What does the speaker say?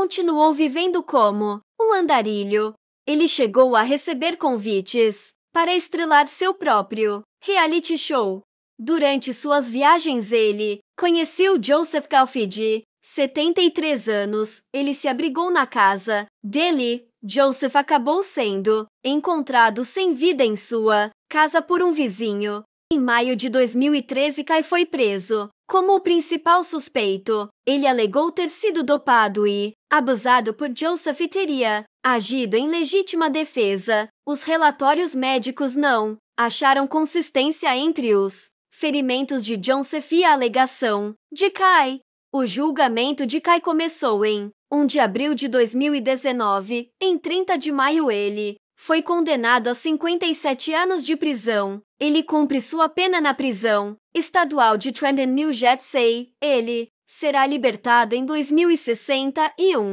continuou vivendo como um andarilho. Ele chegou a receber convites para estrelar seu próprio reality show. Durante suas viagens, ele conheceu Joseph Calfidi, 73 anos. Ele se abrigou na casa dele. Joseph acabou sendo encontrado sem vida em sua casa por um vizinho. Em maio de 2013, Kai foi preso. Como o principal suspeito, ele alegou ter sido dopado e abusado por Joseph e teria agido em legítima defesa. Os relatórios médicos não acharam consistência entre os ferimentos de Joseph e a alegação de Kai. O julgamento de Kai começou em 1 de abril de 2019. Em 30 de maio, ele foi condenado a 57 anos de prisão. Ele cumpre sua pena na prisão estadual de Trenton New Jersey. Ele será libertado em 2061.